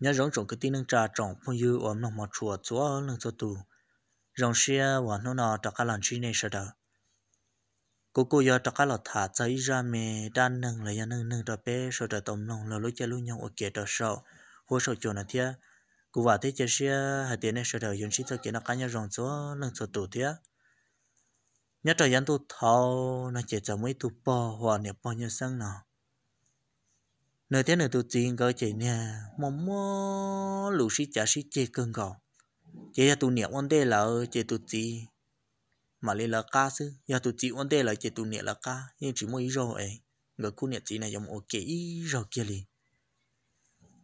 nhớ rong trồng cái tí nâng trà trồng phong dư ôm nông mọt chùa chúa nâng cho tù rong xe và nó nọ trọc cá làn chi này sợ đỡ cô cô giờ trọc cá lọt thả giấy ra mẹ đan nâng là nâng nâng trà bé sợ đỡ tổng nông là lối chơi lưu nhau ở kia đỡ sợ hô sợ chỗ nào thế cô vào thế chơi xe hạt tiền này sợ đỡ dùng xí cho kia nó cá nhớ rong chúa nâng cho tù thế nhớ trời dân tu thâu nó chỉ cho mấy tu bò hòa niệm bao nhiêu sáng nào nơi thế nơi tôi chỉ có chỉ nè mò mò lũ sĩ chả sĩ chê cưng gò chỉ ra à, tôi niệm ôn đây là chỉ tôi chỉ mà lấy là ca chứ giờ dạ, tôi chỉ ôn đây là chỉ tôi niệm là ca nhưng dạ, chỉ mỗi rồi ấy người cô niệm chỉ này giống ok rồi kia liền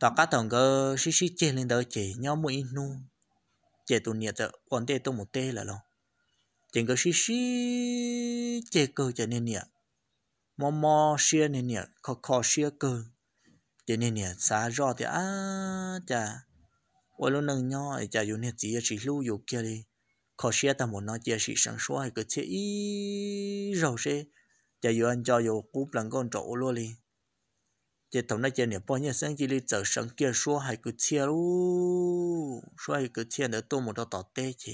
tao cá thằng cơ sĩ sĩ chê lên đó chỉ nhau mỗi nu chỉ tôi niệm cho ôn đây tôi một tê là lo chỉ có sĩ sĩ chê cơ cho nên niệm mò mò xia nên niệm khó khó xia cơ thế nên nè xá rõ thì á chà ôi lúc nâng nhau ấy chả dùng nè chỉ chỉ lưu dục kia đi khó xe ta muốn nói chỉ chỉ sáng số hay cứ thế ý rồi xe chả dùng anh cho dùng cúp lần con chỗ luôn đi chỉ tổng này chỉ nè bao nhiêu sáng chỉ đi chờ sáng kia số hay cứ thế luôn số hay cứ thế nữa tôi một đợt tọt tê chứ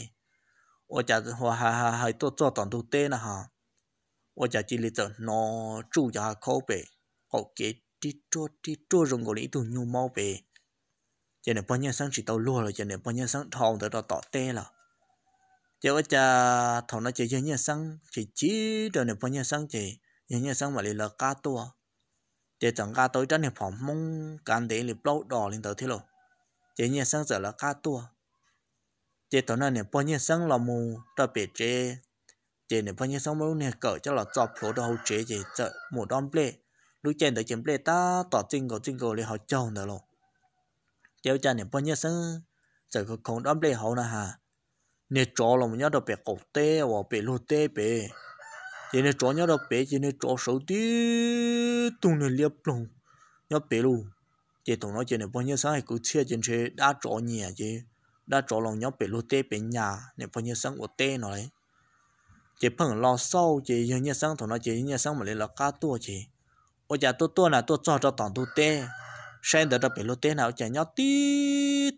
ôi chả hoa hà hà hay tôi cho toàn thu tê nè hả ôi chả chỉ đi chờ nó chủ nhà khó bể học kế tí trô tí trô rồng gỗ lý tụ nhu mau về giờ này bao nhiêu sáng chỉ tàu lúa rồi giờ này bao nhiêu sáng thòng tới đó tỏ tê là giờ bây giờ thòng nó chỉ cho nhiêu sáng chỉ chỉ rồi này bao nhiêu sáng chỉ nhiêu sáng mà lấy là cá to, để chẳng cá tối tránh này phỏng mông cán để lấy bao đỏ lên tới thế rồi chỉ nhiêu sáng giờ là cá to, chỉ thằng này bao nhiêu sáng là mù ta bị chế chỉ nên bao nhiêu sáng mà lúc này cởi cho là chọc lỗ đầu chế chỉ chợ mù đom ple lúc trên tới chấm lê ta tỏ trình có trình có để họ chọn đó luôn tiêu cha niệm bao nhiêu sơ giờ có không đâm lê họ nè hà nè chó là một nhát đầu bể cổ tê và bể lô tê bể chỉ nè chó nhát đầu bể chỉ nè chó xấu tí tung nè liệp luôn nhát bể luôn chỉ tụi nó chỉ nè bao nhiêu sơ hay cứ chia trên chế đã chó nhỉ chứ đã chó lòng nhát bể lô tê bể nhà nè bao nhiêu sơ của tê nó đấy chỉ phần lo sâu chỉ như như sáng tụi nó chỉ như sáng mà lấy là cá tua chỉ ô giờ tôi tôi là tôi cho cho tòng tôi té, xem được đâu bị lô té nào chả nhóc tí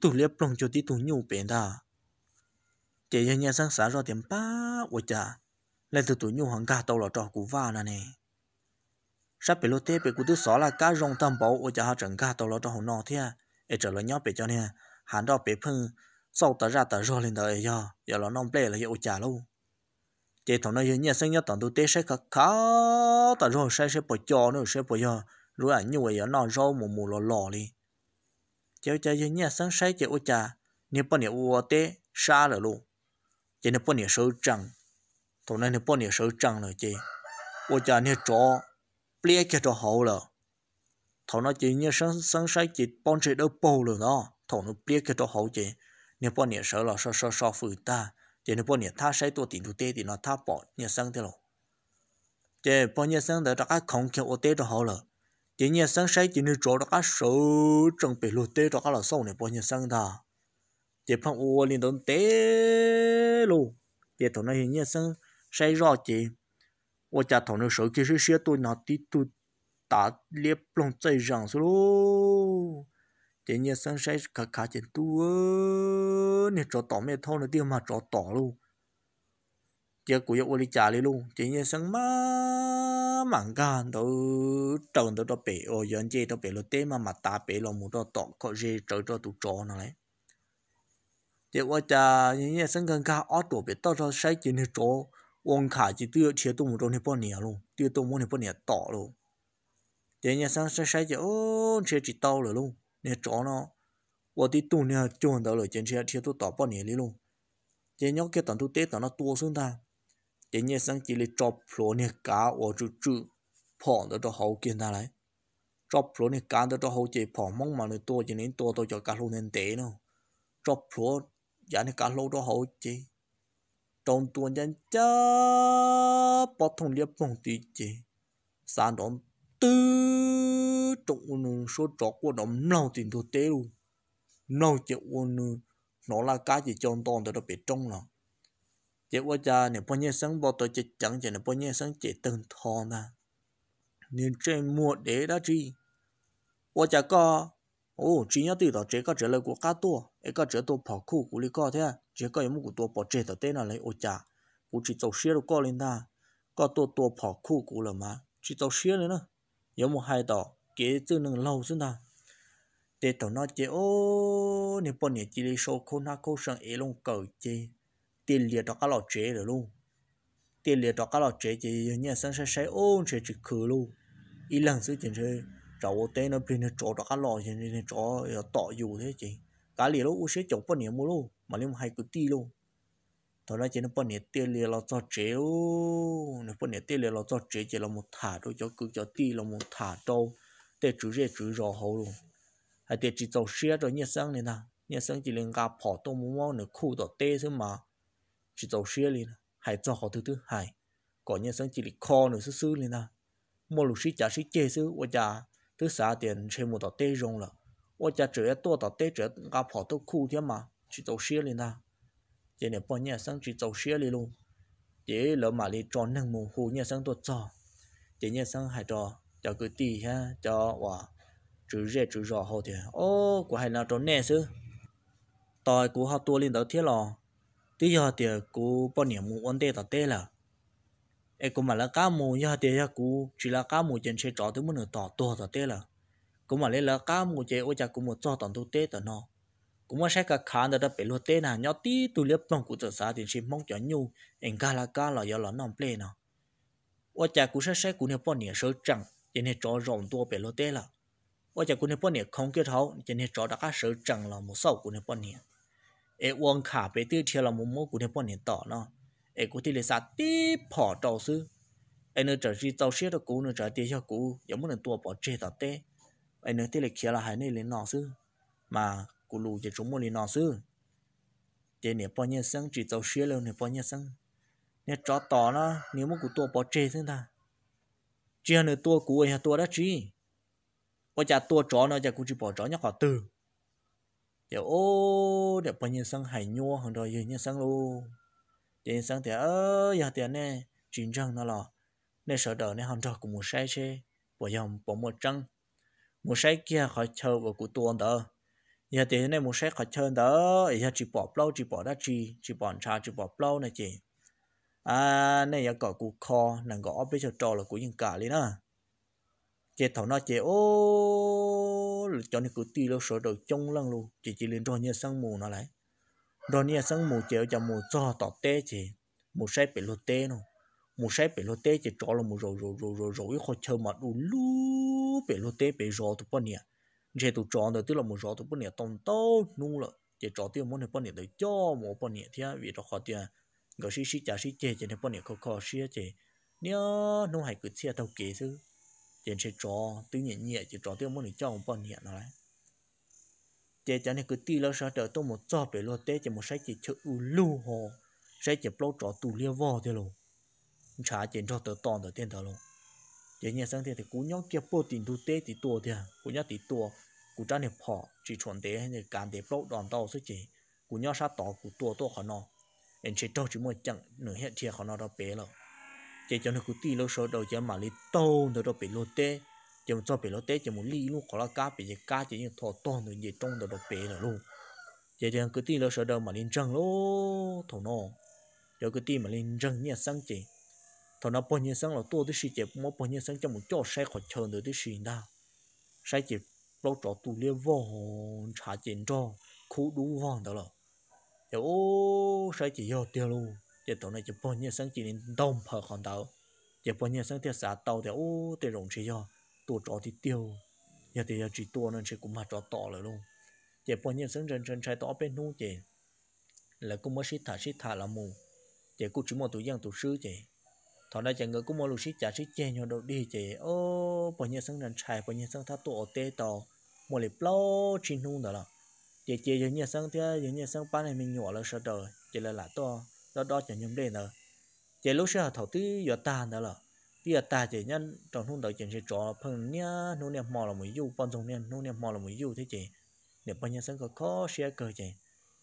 tụ liệp lòng cho tí tụ nhu bền đó chỉ cho nhà sáng sáng rồi tiệm ba ô giờ lên từ tụ nhu hàng ga tàu là cho cũ va nè nè sắp bị lô té bị cú thứ sáu là cá rồng tam bảo ô giờ họ trần cả tàu là cho hồn nọ thế ấy trở lại nhóc bị cho nè hàng đó bị phun sau tới ra tới rồi lên tới giờ giờ nó nông play là giờ ô giờ luôn chế thằng nó nhớ sinh nhớ tận tụ tế sẽ khá khá ta rồi sẽ sẽ bỏ cho nữa sẽ bỏ cho rồi anh như vậy nó rau mù mù lò lò đi chế chế nhớ sinh sẽ chế ô cha nếu bao nhiêu ô tế xa rồi luôn chế nếu bao nhiêu sâu trăng thằng nó nếu bao nhiêu sâu trăng rồi chế ô cha nếu cho ple cái cho hậu rồi thằng này chỉ nhớ sinh sinh sẽ chỉ bọn chế đâu bầu rồi đó thằng nó ple cái cho hậu chế nếu bao nhiêu sợ là sợ sợ sợ phụ ta 这你半年他谁多顶住爹的那他把你生的了，这把你生的这个空气我逮着好了，这你生谁就你做这个手准备路逮着个了手呢把你生的，这碰我领导逮喽，这头那些你生谁绕的，我家头那手机是写多那地图打猎不拢再让是喽。thế nhiên sang sai cả cả chuyện tu nên cho tỏ mẹ thôi nó tiêu mà cho tỏ luôn giờ của yêu đi trả đi luôn thế nhiên sang má mảng gan đó trồng đó đó bể ở dân chơi đó bể lo tê mà mà ta bể lo muốn đó tỏ có gì trời cho tụ trò nó đấy thế qua cha thế nhiên sang gần cả ở tổ bể tao cho sai chuyện này trò ông khả chỉ tiêu chia tụ mua trong này bao nhiêu luôn tiêu tụ mua này bao nhiêu tỏ luôn thế nhiên sang sai sai chỉ ô chia chỉ tao rồi luôn nè chó nó 我的度呢就到了坚持，天都大半年的了。今年给当初带到那多少单？今年上季的抓破呢家我就就跑的都好简单嘞。抓破呢家的都好些，跑忙嘛的多，今年多到叫家路能得呢。抓破也呢家路都好些，当多人家不同的碰地些，山东都。trong ôn số trọ của nó lâu tiền thua tế luôn lâu chịu ôn nó là cái gì chọn toàn tụi đó bị trong nó chỉ qua cha này bao nhiêu sáng bao tôi chỉ chẳng chỉ nè bao nhiêu sáng chỉ từng thò nè nên trên mua để đó chi qua cha có ô chỉ nhớ từ đó chỉ có trở lời của cá tua ấy có khu của lý à? có thế chỉ có những của tôi bỏ chế tao tên là lấy ô cha cũng chỉ tàu xe được có lên ta có khu của là mà chỉ tàu xe nữa có một hai tàu kế từ nâng lâu chứ nào để tao nói chế ô nếu bọn nhỉ chỉ đi số khô na khô sang ế lông cầu chế tiền liệt đó cả lò chế rồi luôn tiền liệt đó cả lò chế chế nhà sáng sáng say ô, chế chỉ khử luôn ý lần sự chuyện chơi cháu ô tên nó bên nó chỗ đó cả lọ chuyện nó chỗ tọ dù thế chị cá liệt lúc sẽ chỗ bọn nhỉ mua luôn mà liêm hay cứ ti luôn tao nói chế nó bọn nhỉ tiền liệt là cho chế ô, nó bọn nhỉ tiền liệt là cho chế chế là một thả đôi cho cứ cho ti là một thả đâu để chữ rẻ chữ rõ hay để chỉ dầu xe nhân sáng này nè nhân sáng chỉ lên gặp họ tôm mua mao nữa khu đó tê thôi mà chỉ dầu xe liền hay cho họ thứ thứ hay còn nhân sáng chỉ lịch kho nữa xứ xứ nè mua lục sĩ trả sĩ chê xứ ôi chà thứ xã tiền xem một đó tê rong là ôi chà chữ to đó tê chữ gặp họ tôi mà chỉ dầu xe nè chỉ này bao nhân sáng chỉ dầu xe liền luôn chỉ mà đi tròn năng mù hồ nhân sáng tôi cho chỉ nhân sáng hay trò cho cứ tì ha cho quả chữ rẻ chữ rõ hồ thì ô của hay là trốn nè sư tôi cú học tua lên đó thiết lò tí giờ thì cú bao nhiêu mù ăn tê tao tê là ai cũng mà là cá mù giờ thì giờ cú chỉ là cá mù trên xe trọ tới muốn được, tỏ tua tao tê là cũng mà lấy là cá mù chơi ôi cha cũng một cho tao tao tê tao nó cú mà sẽ cả khán đó đã bị lột tê nà nhỏ tí tụi lớp trong cú tự xã thì xin mong cho nhu anh cá là cá là giờ là non play nào ôi cha cú sẽ sẽ cú nhiều bao nhiêu số chẳng cho nên cho rộng tua bể lô tê là bây giờ không kết hậu cho nên cho đã các sự chẳng là sau cô này bọn này ế uống khả bể tư thiệt là một mô cô này bọn này tỏ nó ế cô thì lấy sa tí bỏ trâu sư ế nơi trở gì tàu xe đó cũ nơi trở tiền cho cũ giống một lần tua bỏ chê tỏ tê là hai nơi lên nọ sư mà cô lù cho chúng mua lên nọ sư cho nên sang chỉ tàu xe lâu nên bọn nhân sang nên cho tỏ nó nếu mà cô tua bỏ chê thế ta chỉ hơn tua cũ hay tua đó chi, bây giờ tua chó nó giờ cũng chỉ bỏ chó nhá họ từ giờ ô để bao nhiêu sang hải nhua hàng đòi nhiều sang luôn để sang thì ơ giờ tiền nè chính trang nó là nên sợ đỡ nên hàng đòi cũng muốn sai chứ bỏ dòng bỏ một trăng một sai kia khỏi chờ vào cụ tua đó giờ tiền này một sai khỏi chờ đó giờ chỉ bỏ lâu chỉ bỏ đó chi, chỉ bỏ trà chỉ bỏ lâu này chị à này giờ gọi cụ kho nàng gõ bây giờ trò là của những cả lên á chế thầu nó chế ô cho nên cứ tì lâu sợ đầu trông lăng luôn chỉ chỉ lên rồi nhớ sang mù nó lại rồi nhớ sang mù chế cho mù cho tỏ tê chế mù say bị lột tê nó mù say bị lột tê chế trò là mù rồi rồi rồi rồi rồi khó chờ mà đủ lú bị lột tê bị rồi tụi bọn nhỉ chế tụi trò rồi tức là mù rồi tụi bọn nhỉ tông tao nu rồi chế trò tiêu món này bận nè, để cho mù bọn nhỉ thế vì nó khó tiền gọi sĩ sĩ trả sĩ chê cho nên bọn này khó khó sĩ chê nếu nó hay cứ chia tàu kế chứ trên sẽ trò tự nhiên nhẹ chỉ trò tiêu muốn để cho ông bọn nhẹ nó lại chê cho nên cứ ti lâu sao đợi tôi một cho để lo té cho một sai chỉ chơi u lưu hồ sai chỉ lâu trò tù lia vò thế luôn trả trên cho tớ tòn tớ tiền tớ luôn chế nhà sang thế thì cú nhóc kia bộ tiền thu tế thì tua thế à? cú nhóc thì tua cú cha này phò chỉ chuẩn tế hay là càng tế lâu đòn tàu sức chỉ cú nhóc sát tỏ cú tua tua khó nó em chế to chỉ mua chẳng nửa hiện chia khó nó đó bé rồi chế cho nó cứ tì lô số đầu chế mà lý to, nó đó bé lô tê chế cho bé lô tê chế muốn lý luôn khó là cá bị chế cá chế như thọ to nó như tông nó đó bé rồi luôn chế cho cứ tì lô số đầu mà lên trăng lô thổ nó cho cứ tì mà lên trăng nhẹ sáng chế thọ nó bao nhiêu sáng là tua thứ gì chế mua bao nhiêu sáng cho một chỗ sai khỏi chờ nữa thứ gì đó sai chế lâu trọ tù liên vô hồn trả tiền cho khu đủ vòng đó rồi giờ ô sai chỉ vô tiêu luôn giờ tổ này chỉ bao nhiêu sáng chỉ nên đông phở còn đâu chỉ bao nhiêu sáng tiêu xả tàu thì ô tiêu rồng chỉ vô tụi chó thì tiêu giờ thì giờ chỉ tua nên chỉ cũng mà chó to rồi luôn chỉ bao nhiêu sáng trên trên trái to bên nu chị là cũng mới xịt thả xịt thả là mù chỉ cũng chỉ một tụi dân tụi sư chị thọ đây chẳng ngờ cũng mua lục xịt chả xịt che nhau đâu đi chị ô bao nhiêu sáng trên trái bao nhiêu sáng thả tụi tê tàu một lịp lo chín nung đó là chị chị những như sân thế những như sân bán này mình nhỏ là sợ trời chị là là to đó đó chẳng nhầm đây nữa chị lúc sau thầu tí giờ ta nữa là bây giờ ta chỉ nhân trong thôn đời chị sẽ cho phần nha nô niệm mò là mới du bọn trong niệm nô niệm mò là mới du thế chị để bọn nhà sân có khó xe cơ chị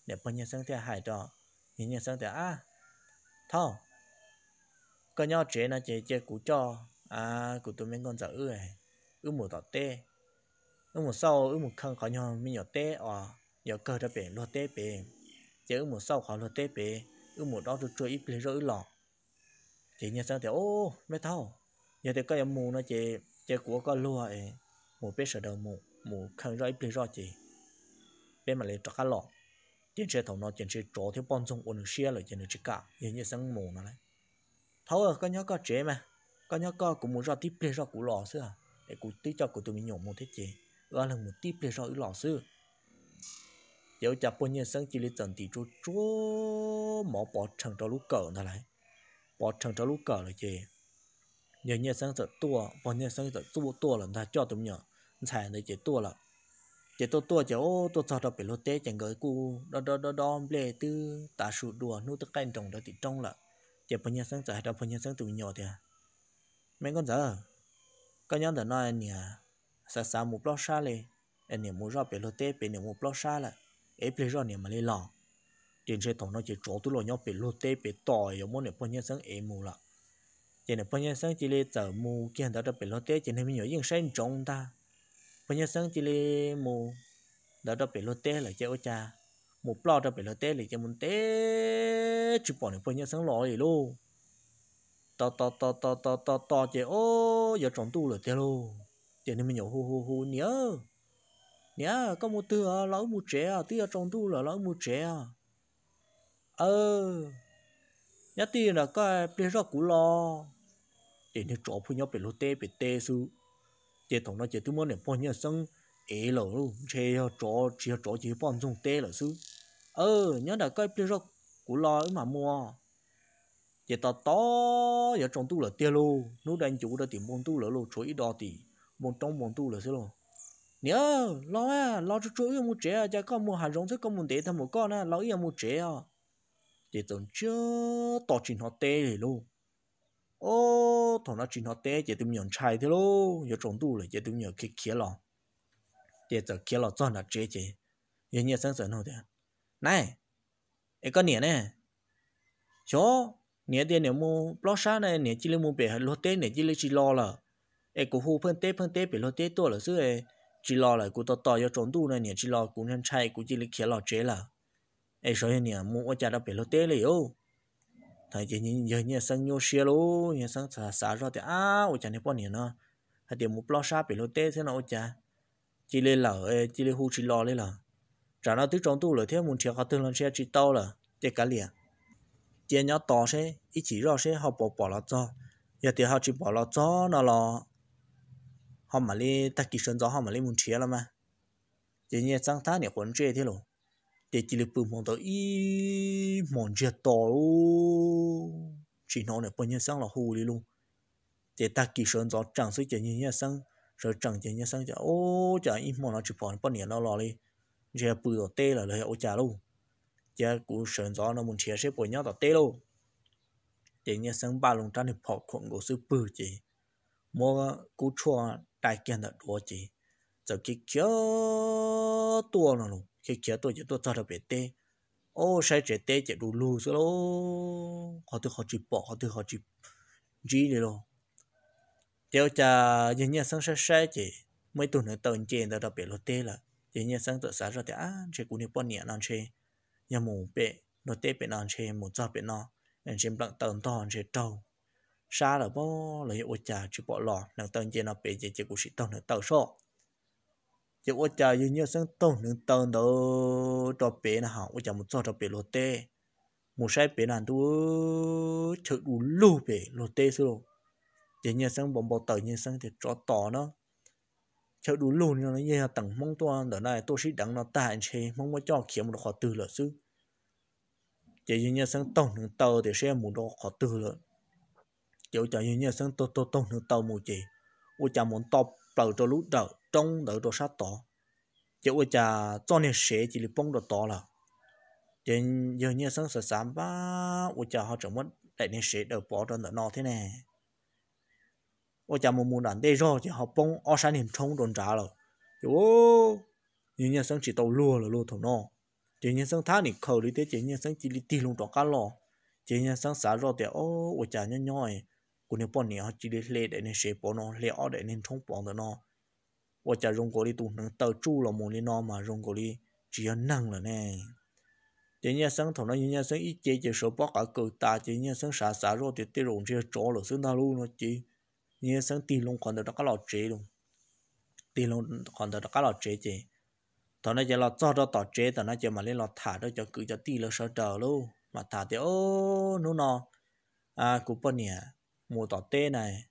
để bọn nhà sân thế hại trò những nhà sân thế à thao có nhau chế là chế chế cú cho à cú tôi mình còn sợ ư ư một tọt tê ư một sau ư một khăn có nhau mình nhỏ tê à giờ cơ đã bể lo tế bể chứ một sau khó lo tế bể ư một đó được chơi ít lấy rỡ lọ chị nhà sao thì ô mấy thao giờ thì cái mù nó chị chị của có lúa ấy mù biết sợ đầu mù mù khăn rỡ ít lấy rọ chị bên mà lấy trọ cá lọ trên xe thầu nó chỉ xe trọ theo bom sông ôn xe rồi nó chỉ cả giờ như sáng mù nó đấy thao ở cái nhóc có chế mà cái nhóc có cũng muốn ra tiếp lấy rọ củ lọ xưa à? để cụ tí cho cụ tụi mình nhổ một thế chị ra là một tiếp lấy rọ lọ xưa 有家半夜 sáng chỉ lấy tận thì chú chúa mỏ bỏ chẳng cho lúc cỡ nó lại bỏ chẳng cho lúc cỡ là gì nhớ nhớ sáng sợ tua bỏ nhớ sáng sợ tua tua là ta cho tụi nhỏ thải này chỉ tua là chỉ tua tua chỉ ô tua sao đâu bị lốt té chẳng gửi cu đó đó đó đó lệ tư ta sụt đùa nuôi tất canh trồng đó thì trong là chỉ bao nhiêu sáng sợ hay đâu bao nhiêu sáng tụi nhỏ thì mấy con cái nhóm đó nói anh nhỉ sa sa một blog xa lên anh nhỉ mua rau bị lốt té bị nhỉ mua blog xa là ấy bây giờ mà lấy lòng, tiền chơi tổng nó chỉ chỗ tôi lo nhóc bị lô tê bị tỏi ở mỗi này bao nhiêu sáng em mua lợ chỉ này bao nhiêu sáng chỉ lấy tờ mua, kia đó đã bị lô tê chỉ này mình nhớ những sáng trống ta bao nhiêu sáng chỉ lấy mua, đã đã bị lô tê là chơi cha một lo đã bị lô tê là chơi muốn tê chụp bỏ này bao nhiêu sáng lo gì luôn to to to to to to to chơi ô giờ trống tu là tê luôn chỉ này mình nhớ hú hú hú nhớ nhá có một từ à, ờ, lão một trẻ à tí ở trong tu là lão một trẻ ờ, ờ. nhá tí là cái bê ra cũ lo để nhớ chỗ phu nhau bê lô tê bê tê su chế thằng nó chế tu mơ này bao nhiêu sân ế lẩu luôn chó chỗ chế chó chế bao nhiêu tê là su ờ nhớ là cái bê ra cũ lo mà mua chế tao to giờ trong tu là tê luôn nó đang chủ đã tìm môn tu là luôn chỗ ít đo thì môn trong môn tu là xí luôn nhớ lo à lo cho chú yêu một trẻ à, cho con mua hàng rong thế con muốn để thằng một con à lo yêu một trẻ à để tuần trước tỏ trình họ tê rồi luôn ô thằng nó trình họ tê chỉ tìm nhận trai thế luôn giờ trồng tu rồi chỉ tìm nhận kia kia lò để giờ kia lò cho nó trẻ trẻ giờ nhớ sáng sớm thôi à. này ấy con nhỉ này chó nhỉ tiền nhỉ mua blog sáng này nhỉ chỉ lấy mua bể lót tê nhỉ chỉ lấy chỉ lo là ấy cũng hù phân tê phân tê bể lót tê tôi là xưa ấy chỉ lo là cú to to cho trốn tu này nè chỉ lo cú nên chạy cú chỉ lấy kia lo chế là ai rồi nè mua cha đã bị lo té rồi ô thầy chỉ nhìn giờ nhẹ sang nhau xe lô nhẹ sang xả xả ra thì à ở nhà này bao nhiêu nó hay tiền mua lo xa bị lo té thế nào ở nhà? chỉ lấy lỡ chỉ lấy hú chỉ lo lấy lỡ trả nó tới trốn tu rồi thế muốn chia khó tương lên xe chỉ to là để cả liền tiền nhau to xe ít chỉ rõ xe họ bỏ bỏ lo cho giờ thì họ chỉ bỏ lo cho nó lo họ mà li ta kỳ sơn gió họ mà li muốn chia lắm mà chỉ như sáng tháng này còn chơi thế rồi để chỉ là bùng mong tới ý mong chia to chỉ nó này bây giờ sáng là hù đi luôn để ta kỳ sơn gió chẳng suy chỉ như sáng rồi chẳng chỉ như sáng chả ô chả ý mong nó chụp bỏ bao nhiêu lâu rồi đi giờ bùm đầu tê là lời ô chả luôn giờ cú sơn gió nó muốn chia sẽ bây giờ đầu tê luôn để như sáng ba lồng trăn thì bỏ khoảng của sư bùm chỉ mua cú chua đại kiện là đua chỉ cho cái kia tua nó luôn cái kia tua chỉ tôi cho nó biết tê ô sai chỉ tê chỉ đủ lù rồi lo họ tôi họ chỉ bỏ họ tôi họ chỉ gì này lo Theo cha nhân nhân sáng sai sai chỉ mấy tuần nữa tao chơi tao đặc biệt lo tê là nhân nhân sáng tự sáng rồi thì à chơi cũng như bao nhiêu năm chơi nhà mù bẹ nó tê bẹ năm chơi mù cho bẹ nó anh chơi bằng tao tao chơi trâu xa là bó là những ô trà chỉ bỏ lò nàng tân chỉ nó bị chỉ chỉ của sĩ tân nàng tàu số chỉ ô trà như như sáng tân nàng tân đó cho bé là hỏng ô trà một cho cho bé lô tê một sai bé nàng tu chợ đủ lù bé lô tê xí lô chỉ như sáng bóng bóng tờ như sáng thì cho tỏ nó chợ đủ lù nó như là tầng mong toan đó này tôi sĩ đắng nó ta hạn chế mong muốn cho kiếm một khó từ là xứ chỉ như sáng tân nàng tàu thì sẽ muốn đó khó từ lợi chịu chạy như nhau sáng tô tô tô nữa tàu mù chị ô cha muốn to bầu cho lũ đỡ trong đỡ cho sát tỏ chị ô cha cho nên sẽ chỉ là bông đỡ tỏ là trên giờ nhà sáng sợ sám ba ô cha họ chẳng mất đại nên sẽ đỡ bỏ cho đỡ no thế này ô cha muốn muốn đàn đây rồi chị họ bông ở sáng niệm trông đồn trả rồi chị ô như nhà sáng chỉ tàu lùa là lùa thổ no chị nhà sáng thá niệm khẩu lý thế chị nhà sáng chỉ đi tì luôn đó cá lò chị nhà sáng xả rồi thì ô ô cha nhói nhói cô nếu bọn nhỉ chỉ để lệ để nên sẽ bỏ nó lệ ở để nên chống thông đó nó và chả rong cổ đi tụ nâng tàu chu là một lên nó mà rong cổ đi chỉ có năng là nè chỉ nhà sinh thằng nó như nhà sinh ít chế chỉ số bóc cả cử ta chỉ nhà sinh xả xả rồi thì tiêu rồng chỉ chỗ là xứng ta luôn nó chỉ nhà sinh tiền long còn được đó cái lọ chế luôn tiền luôn còn được đó cái lọ chế chỉ thằng nó chỉ lọ cho nó tỏ chế thằng nó chỉ mà lên lọ thả đó cho cứ cho tiền là sợ trở luôn mà thả thì ô nó nó à cũng bao nhiêu mua tỏ tê này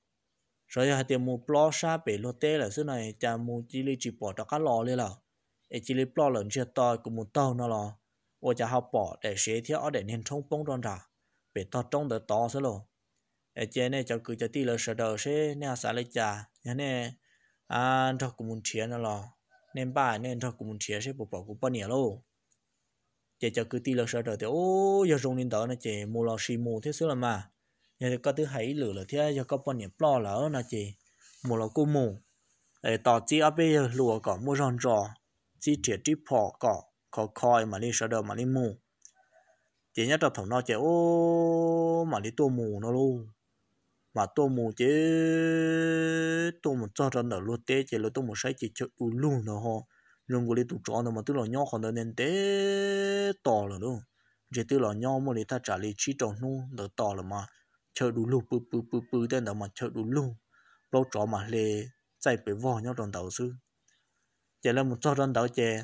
rồi giờ tiền mua plo sa bể lô tê là xứ này cha mua chỉ lấy chỉ bỏ cho cá lò lên là e chỉ lấy plo lần chưa to cũng mua tàu nó là ô cha học bỏ để xế theo để nên thông bông tròn ra bể to trong được to xứ lô e chế này cho cứ cho ti là sợ đầu xế nè xả lấy cha nhà này à cho cũng muốn chia nó là nên ba nên cho cũng muốn chia xế bỏ bỏ cũng bao nhiêu lô chế cho cứ ti là sợ đầu thì ô giờ dùng đến đó này, chế mua lò xì mua thế xứ là mà giờ có thứ hãy lửa là thế cho có bọn niệm lo lỡ là chị mù là cô mù để tỏ chi ở bây giờ lùa cỏ mua ròn rò chi triệt chi phò cỏ có coi mà đi sợ đâu mà đi mù chị nhất là thằng nó chị ô mà đi tua mù nó luôn mà tua mù chứ tua mù cho ra nở luôn té chị luôn tua mù sấy chị cho u luôn nó ho nhưng của đi tụ tròn nó mà tức là nhau còn nên té to rồi luôn chỉ tức là nhau mà đi ta trả lời chi cho nó đỡ to rồi mà chơi đủ lù bự bự bự bự tên đầu mà chơi đủ lù bao trọ mà lê chạy bị vò nhau đòn đầu sư giờ là một cho đòn đầu chè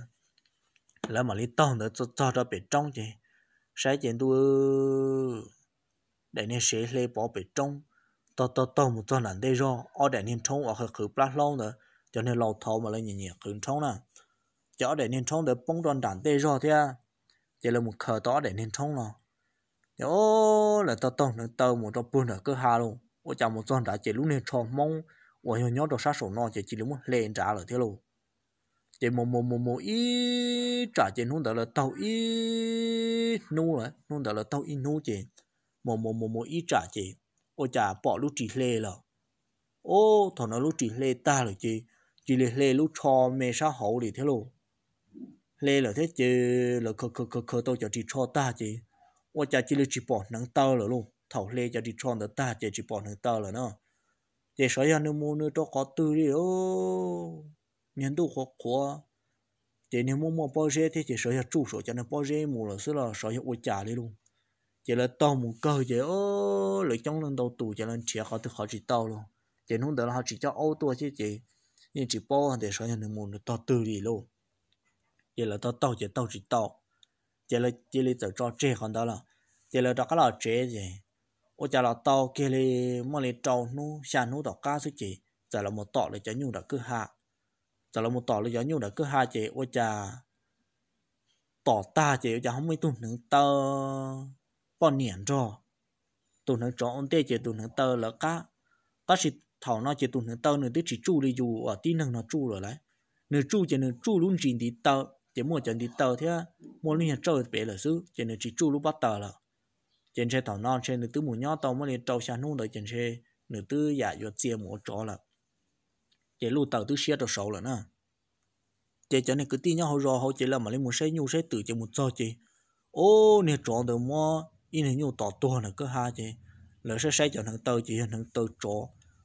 là mà lý tông nữa cho cho đó bị trong chè sẽ chuyện tu để nên sẽ lê bỏ bị trong to to to một cho nản đây rồi ở để nên trống ở khử plat lâu nữa cho nên lâu thâu mà lên nhẹ nhẹ khử trống nè à. cho để nên trống để bông đòn đàn đây rồi thế à giờ là một khờ to để nên trống rồi nhớ là tao tao nữa tao một trong bún ở cứ hà luôn ô chào một con đã chỉ lúc này cho mong ô nhớ nhớ đồ sát sổ nó chỉ chỉ lúc lên trả rồi thế luôn chỉ một một một một ít trả chỉ nung đỡ là tao ít nung rồi nung đỡ là tao ít nung chỉ một một một một ít trả chỉ ô chả bỏ lúc chỉ lê rồi ô thằng nó lúc chỉ lê ta rồi chỉ chỉ lê lê lúc cho mẹ xã hội thì thế luôn lê là thế chứ là khờ khờ khờ khờ tao cho chỉ cho ta chỉ 我家这里直播能到了喽，头来家的穿的大姐直播能到了呢。这啥样的么呢？都搞对了哦，年度活活。这你摸摸包热，这这啥样助手家那包热么了是了，啥样我家里喽。这了到么高这哦，来讲人到多，这人吃好都好几道了。这弄得了好几家熬多些这，你直播这啥样的么呢？到对了喽。这了到到这到几道。chỉ là chỉ là tự cho chơi còn đó là chỉ là cho cái là chơi gì ô chả là tao kia là mà là trâu nu xa nu đó cá suy chỉ chả là một tọ là cho nhung đã cứ hạ chả là một tọ là cho nhung đã cứ hạ chỉ, ô chả tỏ ta chỉ ô chả không mấy tụi nướng tơ bao nhiêu cho tụi nướng cho ông tê chỉ tụi nướng tơ là cá cá chỉ thảo nó chỉ tụi nướng tơ nữa tí chỉ chu đi dù ở tí nướng nó chu rồi đấy nửa chu chỉ nửa chu luôn chỉ đi tơ chỉ mua chân đi tàu thế mua liên hệ trâu bé là xứ chỉ nên chỉ chu lúc bắt tàu là trên xe tàu non trên nữ tứ mù nhỏ tàu mới lên trâu xa nung đợi trên xe nữ tứ giả vô chia mù trò là chỉ lúc tàu tứ xe trâu sầu là nè chỉ cho này cứ tin nhau rồi họ chỉ là mà lên một xe nhu xe tự chỉ một cho chỉ ô nè trò được mua in hình nhu tỏ to là cứ ha chỉ lỡ xe xe cho thằng tàu chỉ thằng tàu trò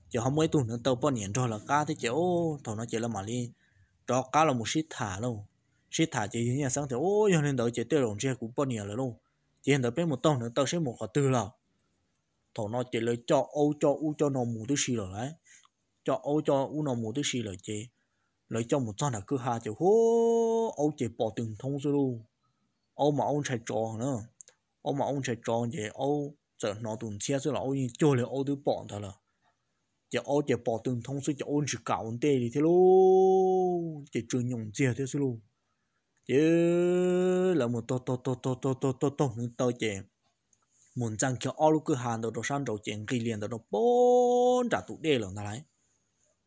chỉ không mấy tuần thằng tàu bao nhiêu rồi là cá thế chỉ ô thằng nó chỉ là mà lên trò cá là một xí thả luôn sẽ thả chị nhà sáng thì ôi cho nên đợi chị tiêu đồng chị cũng bao nhiêu rồi luôn chị hiện đợi bên một tông nữa tao sẽ một họ tư là thổ nó chị lấy cho ô cho u cho nó mù thứ gì rồi đấy cho ô cho u nó mù thứ gì rồi chị lấy cho một con là cứ hai chị hô ô chị bỏ từng thông rồi luôn ô mà ông chạy trò nữa ô mà ông chạy trò vậy ô giờ nó tuần xe rồi là ô nhìn chơi là ô thứ bỏ thật là chị ô chị bỏ từng thông rồi chị ôn chỉ cạo ôn tê đi thế luôn chị trường nhộng chia thế luôn chứ là một to to to to to to to to một tàu chèn muốn chẳng cho ao lúc cứ hàn đồ đồ sang đồ chè gây liền đồ đồ bốn trả tụ đê rồi nà lại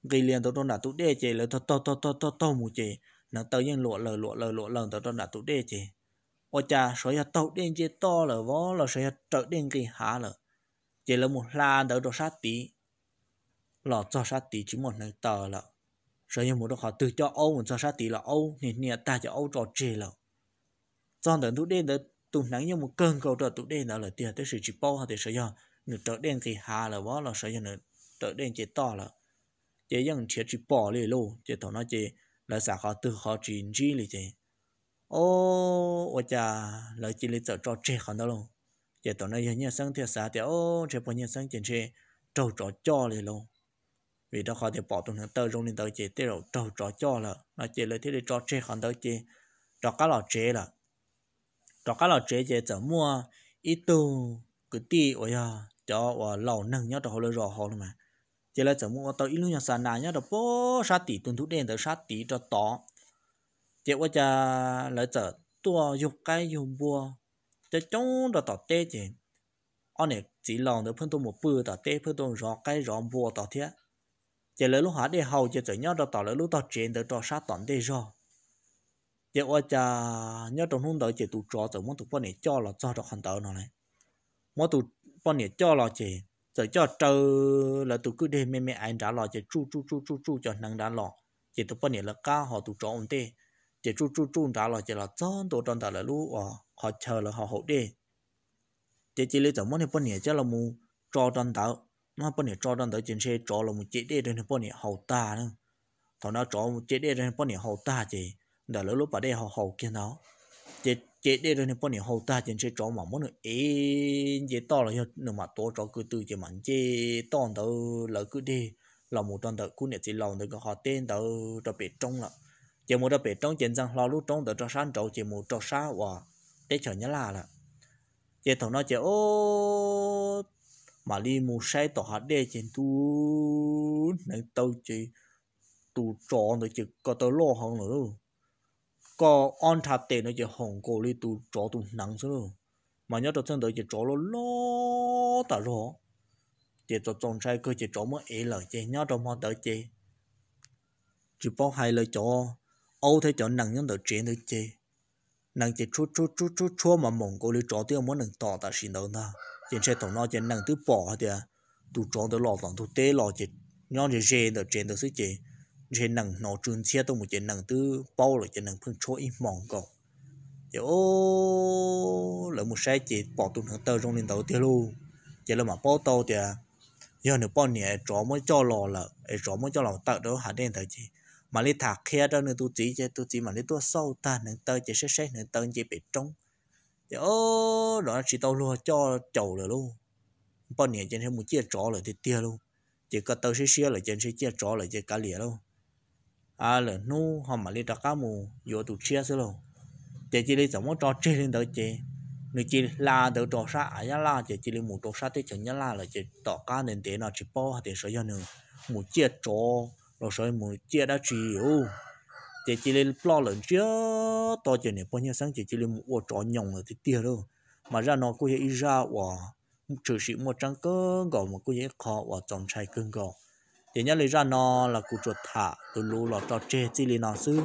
gây liền đồ đồ nà tụ đê chè là to to to to to to một chè nà tàu nhân lụa lờ lụa lờ lụa lờ đồ đồ nà tụ đê chè ôi cha sỏi hạt tàu đen chè to lờ vó là sỏi hạt trở đen gây hà lờ chè là một la đồ đồ sát tí lọ cho sát tí chỉ một nơi tờ lợ rồi những mùa đó họ tự cho Âu mình cho sát tỷ là Âu nên nè ta cho Âu trò chơi là cho đến tụi đen đó tụi nắng như một cơn cầu trò tụi đen đó là tiền tới sự chỉ bao họ thì sợ do nửa trở đen thì hà là quá là sợ do nửa trở đen chỉ to là chỉ những chỉ chỉ bỏ lì luôn, chỉ tao nó chỉ là sao họ tự họ chỉ chỉ lì chỉ ô ô cha là chỉ lì sợ trò chơi họ đó luôn chỉ nó nói như sáng thì sao thì ô chỉ bao nhiêu sáng chỉ chê trâu trò chơi lì luôn vì đó khó để bỏ trong hàng tơ rung lên tới chế tế rồi trâu trò cho là nó chế lấy thế để cho chế hàng tới chế trò cá lò chế là trò cá lò chế chế chở mua ít tu cứ ti ôi à cho và lầu nâng nhớ trò hồ lơ rò hồ mà chế lấy chở mua tao ít lúc nhà sàn nà nhớ trò bố sát tỷ tuần thú đen tới sát tỷ cho tỏ chế qua chà lấy chở tua dục cái dục bùa chế chống trò tỏ tê chế ông này chỉ lòng được phân tu một bữa tỏ tê phân tu rò cái rò bùa tỏ thiết chỉ lấy lúc hả đi hầu chỉ chỉ nhau đó tỏ lấy lúc tỏ chuyện để trò sát tận đây rồi chỉ qua cha nhau trong hôm đó chỉ tụ cho tụ muốn tụ bọn này cho là cho được hoàn tờ nó này muốn tụ bọn này cho là chỉ chỉ cho trâu là tụ cứ để mẹ mẹ anh trả lo chỉ chu chu chu chu chu cho năng đã lo chỉ tụ bọn này là ca họ tụ cho ông tê chỉ chu chu chu trả lo chỉ là chọn tụ trong tờ là lúc ờ, họ chờ là họ hậu đi chỉ chỉ lấy tụ muốn thì bọn này cho là mù cho trong tàu mà bọn này cho đơn tới chuyện xe cho là một chế đê đến bọn này hậu ta nữa thằng nó cho một chế đê đến bọn này hậu ta chị đã lỡ lúc bà đây hậu hậu kia nó chế chế đê đến bọn này hậu ta chuyện xe cho mà muốn nữa ý chế to là nhưng mà tổ cho cứ từ chế mặn chế to tới lỡ cứ đi là một đơn tới cứ này chỉ lòng được cái họ tên tới cho bị trong là chế một cho bị trong chuyện rằng lo lúc trong tới cho sáng trâu chế một cho sáng và để chờ nhớ là là chế thằng nó chế ô mà đi mua sai tỏ hạt đê trên tu nên tàu chỉ tu tròn rồi chỉ có tàu lo hơn nữa có on tháp tệ nó chỉ hồng cổ đi tu trò tu nắng chứ mà nhớ tôi thân tới chỉ trò lo lo ta lo chỉ tôi tròn sai cơ chỉ trò mới ế lời chỉ nhớ trong họ tới chỉ chỉ bao hai lời cho ô thế cho nặng nhân tới chuyện tới chỉ nàng chỉ chua chua chua chua chua mà mong cô lấy chó tiêu muốn nàng tỏ ta xin đâu ta, chỉ xe tổng nó chỉ nàng tự bỏ thì à. tụ chó tự lò vòng tụ tê lò chỉ nhon chỉ xe được trên được sự chỉ chỉ nàng nó chuyên xe tôi một chỉ nàng tự bao rồi chỉ nàng phương chó im mong cậu chỉ dạ ô lỡ một xe chỉ bỏ tụ nàng tơ trong lên đầu tiêu luôn chỉ là mà bao tàu thì à. giờ nữa bao nè chó mới cho lò là chó mới cho lò tao đó hả đen thời chỉ mà li thạc kia đó nữa tu chỉ cho tu chỉ mà li tu sâu ta nên tơ chỉ sẽ sẽ nên tơ chỉ bị trống thì ô đó chỉ tao luôn cho chầu rồi luôn bao nhiêu trên thêm một chiếc trọ rồi thì tia luôn chỉ có tơ sẽ xia rồi trên sẽ chiếc trọ rồi chỉ cá lìa luôn à là nu họ mà li đặt cá mù vô tụt chia xí luôn chỉ chỉ li giống một cho chơi lên tới chỉ nếu chỉ là tới trò sa à nhá là chỉ chỉ li một trò sa tới chẳng nhá là là chỉ tỏ cá nên thế nào chỉ bỏ thì sợ cho nữa một chiếc trọ lo soi mu chia đã chỉ ô chỉ chỉ lên lo lần chia to chuyện này bao nhiêu sáng chỉ chỉ lên mua trò nhồng là thì tia đâu mà ra nó cũng vậy ra và trừ sự một trăng cơ gò mà cũng vậy khó và trồng trái cơn gò thì nhớ lấy ra nó là cụ chuột thả từ lũ lọt trò chê chỉ lên nó xứ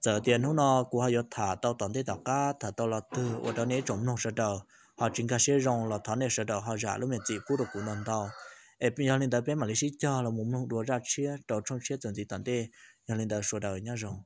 giờ tiền hôm nó cụ hay thả tao toàn thế tao cá thả tao là từ ở đó nấy trồng nông sợ đầu họ chính cái xe rong là thằng này sợ đầu họ giả lúc mình chỉ phụ được cụ non tao 哎，别让领导别马来西亚了，我们多扎吃，找成吃，总是当地让领导说到人家种。